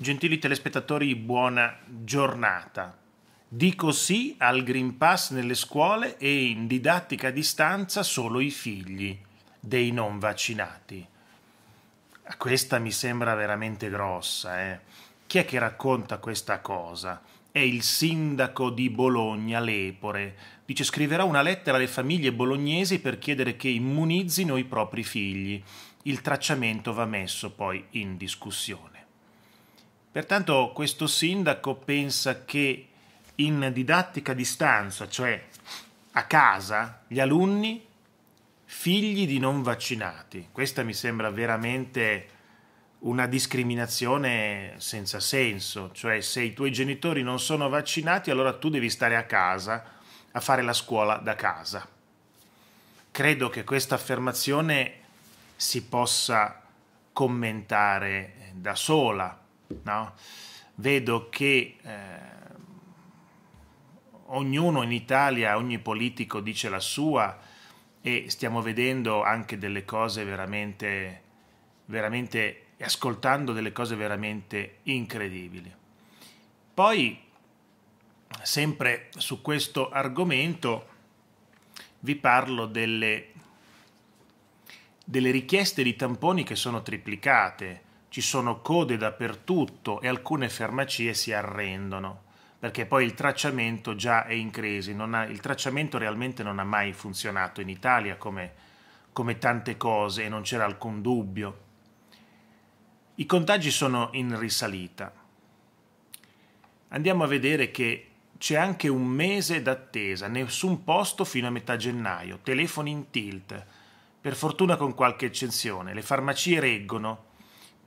Gentili telespettatori, buona giornata. Dico sì al Green Pass nelle scuole e in didattica a distanza solo i figli dei non vaccinati. Ah, questa mi sembra veramente grossa, eh. Chi è che racconta questa cosa? È il sindaco di Bologna, Lepore. Dice scriverà una lettera alle famiglie bolognesi per chiedere che immunizzino i propri figli. Il tracciamento va messo poi in discussione. Pertanto questo sindaco pensa che in didattica a distanza, cioè a casa, gli alunni figli di non vaccinati. Questa mi sembra veramente una discriminazione senza senso, cioè se i tuoi genitori non sono vaccinati allora tu devi stare a casa a fare la scuola da casa. Credo che questa affermazione si possa commentare eh, da sola no? vedo che eh, ognuno in Italia, ogni politico dice la sua e stiamo vedendo anche delle cose veramente, veramente, ascoltando delle cose veramente incredibili. Poi, sempre su questo argomento, vi parlo delle, delle richieste di tamponi che sono triplicate ci sono code dappertutto e alcune farmacie si arrendono perché poi il tracciamento già è in crisi, ha, il tracciamento realmente non ha mai funzionato in Italia come, come tante cose e non c'era alcun dubbio. I contagi sono in risalita. Andiamo a vedere che c'è anche un mese d'attesa, nessun posto fino a metà gennaio, telefoni in tilt, per fortuna con qualche eccezione, le farmacie reggono,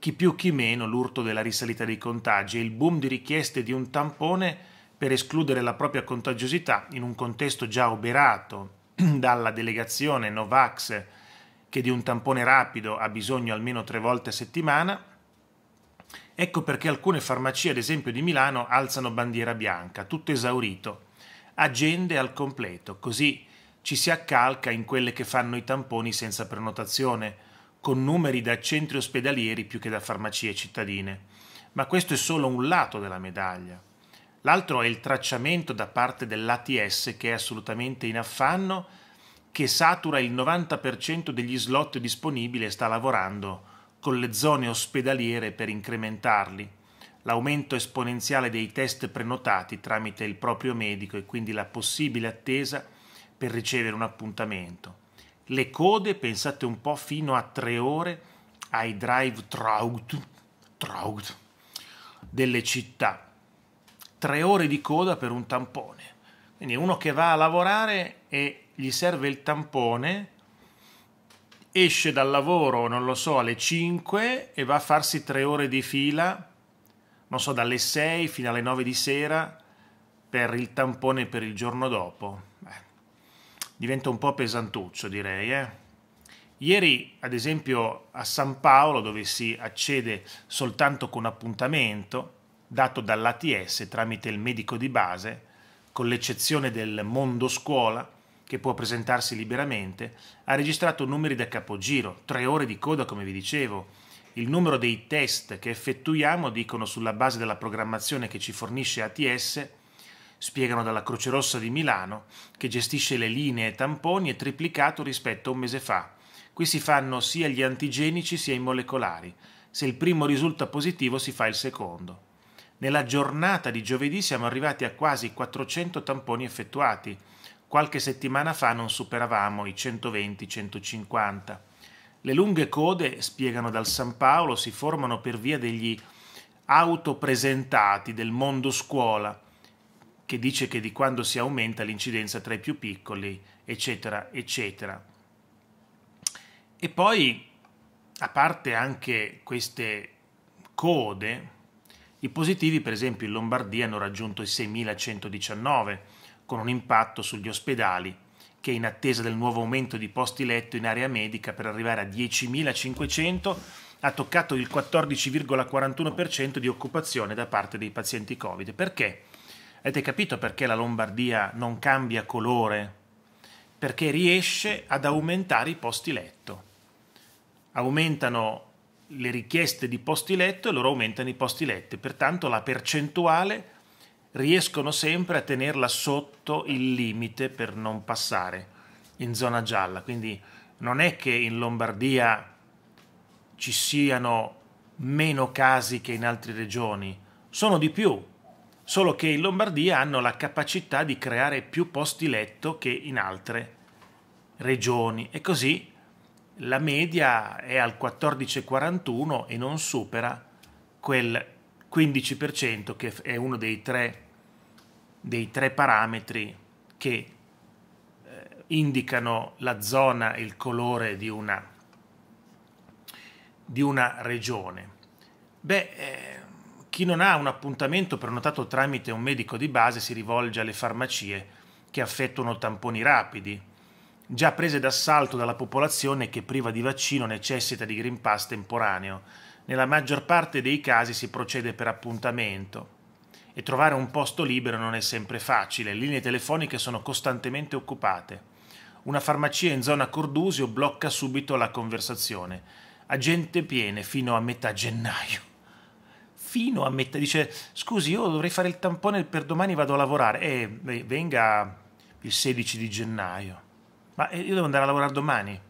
chi più chi meno l'urto della risalita dei contagi e il boom di richieste di un tampone per escludere la propria contagiosità in un contesto già oberato dalla delegazione Novax che di un tampone rapido ha bisogno almeno tre volte a settimana, ecco perché alcune farmacie, ad esempio di Milano, alzano bandiera bianca, tutto esaurito, agende al completo, così ci si accalca in quelle che fanno i tamponi senza prenotazione con numeri da centri ospedalieri più che da farmacie cittadine. Ma questo è solo un lato della medaglia. L'altro è il tracciamento da parte dell'ATS che è assolutamente in affanno, che satura il 90% degli slot disponibili e sta lavorando con le zone ospedaliere per incrementarli. L'aumento esponenziale dei test prenotati tramite il proprio medico e quindi la possibile attesa per ricevere un appuntamento le code, pensate un po', fino a tre ore ai drive trout, trout delle città. Tre ore di coda per un tampone. Quindi uno che va a lavorare e gli serve il tampone, esce dal lavoro, non lo so, alle 5 e va a farsi tre ore di fila, non so, dalle 6 fino alle 9 di sera per il tampone per il giorno dopo diventa un po' pesantuccio, direi. Eh? Ieri, ad esempio, a San Paolo, dove si accede soltanto con appuntamento dato dall'ATS tramite il medico di base, con l'eccezione del mondo scuola, che può presentarsi liberamente, ha registrato numeri da capogiro, tre ore di coda come vi dicevo. Il numero dei test che effettuiamo, dicono sulla base della programmazione che ci fornisce ATS, Spiegano dalla Croce Rossa di Milano, che gestisce le linee e tamponi, è triplicato rispetto a un mese fa. Qui si fanno sia gli antigenici sia i molecolari. Se il primo risulta positivo si fa il secondo. Nella giornata di giovedì siamo arrivati a quasi 400 tamponi effettuati. Qualche settimana fa non superavamo i 120-150. Le lunghe code, spiegano dal San Paolo, si formano per via degli autopresentati del mondo scuola, che dice che di quando si aumenta l'incidenza tra i più piccoli, eccetera, eccetera. E poi, a parte anche queste code, i positivi, per esempio, in Lombardia hanno raggiunto i 6.119, con un impatto sugli ospedali, che in attesa del nuovo aumento di posti letto in area medica per arrivare a 10.500 ha toccato il 14,41% di occupazione da parte dei pazienti Covid. Perché? Avete capito perché la Lombardia non cambia colore? Perché riesce ad aumentare i posti letto. Aumentano le richieste di posti letto e loro aumentano i posti letto, pertanto la percentuale riescono sempre a tenerla sotto il limite per non passare in zona gialla. Quindi non è che in Lombardia ci siano meno casi che in altre regioni, sono di più, solo che in Lombardia hanno la capacità di creare più posti letto che in altre regioni e così la media è al 14,41 e non supera quel 15% che è uno dei tre, dei tre parametri che eh, indicano la zona e il colore di una, di una regione. Beh, eh, chi non ha un appuntamento prenotato tramite un medico di base si rivolge alle farmacie che affettuano tamponi rapidi, già prese d'assalto dalla popolazione che priva di vaccino necessita di Green Pass temporaneo. Nella maggior parte dei casi si procede per appuntamento e trovare un posto libero non è sempre facile, le linee telefoniche sono costantemente occupate. Una farmacia in zona Cordusio blocca subito la conversazione. Agente piene fino a metà gennaio fino a mettere, dice scusi io dovrei fare il tampone per domani vado a lavorare, e eh, venga il 16 di gennaio, ma eh, io devo andare a lavorare domani,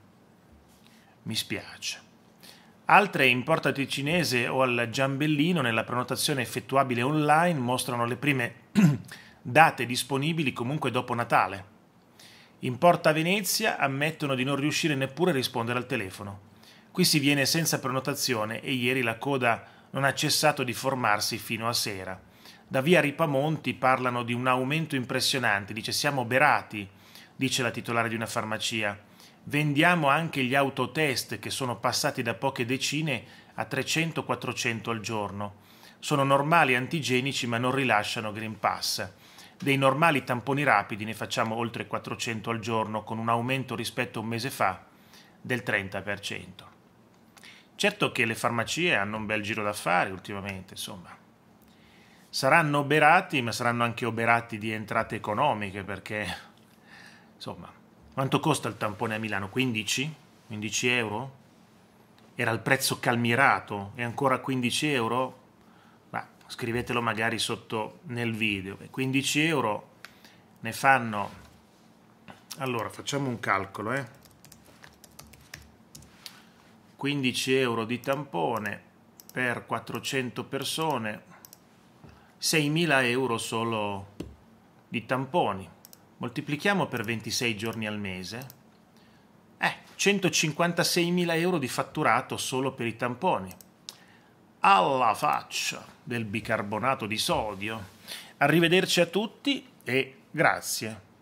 mi spiace. Altre in porta ticinese o al Giambellino nella prenotazione effettuabile online mostrano le prime date disponibili comunque dopo Natale. In porta Venezia ammettono di non riuscire neppure a rispondere al telefono. Qui si viene senza prenotazione e ieri la coda non ha cessato di formarsi fino a sera. Da via Ripamonti parlano di un aumento impressionante, dice siamo berati, dice la titolare di una farmacia. Vendiamo anche gli autotest che sono passati da poche decine a 300-400 al giorno. Sono normali antigenici ma non rilasciano Green Pass. Dei normali tamponi rapidi ne facciamo oltre 400 al giorno con un aumento rispetto a un mese fa del 30%. Certo che le farmacie hanno un bel giro d'affari ultimamente, insomma. Saranno oberati, ma saranno anche oberati di entrate economiche perché, insomma, quanto costa il tampone a Milano? 15? 15 euro? Era il prezzo calmirato, è ancora 15 euro? Ma scrivetelo magari sotto nel video. 15 euro ne fanno... Allora, facciamo un calcolo, eh. 15 euro di tampone per 400 persone 6.000 euro solo di tamponi moltiplichiamo per 26 giorni al mese eh, 156.000 euro di fatturato solo per i tamponi alla faccia del bicarbonato di sodio arrivederci a tutti e grazie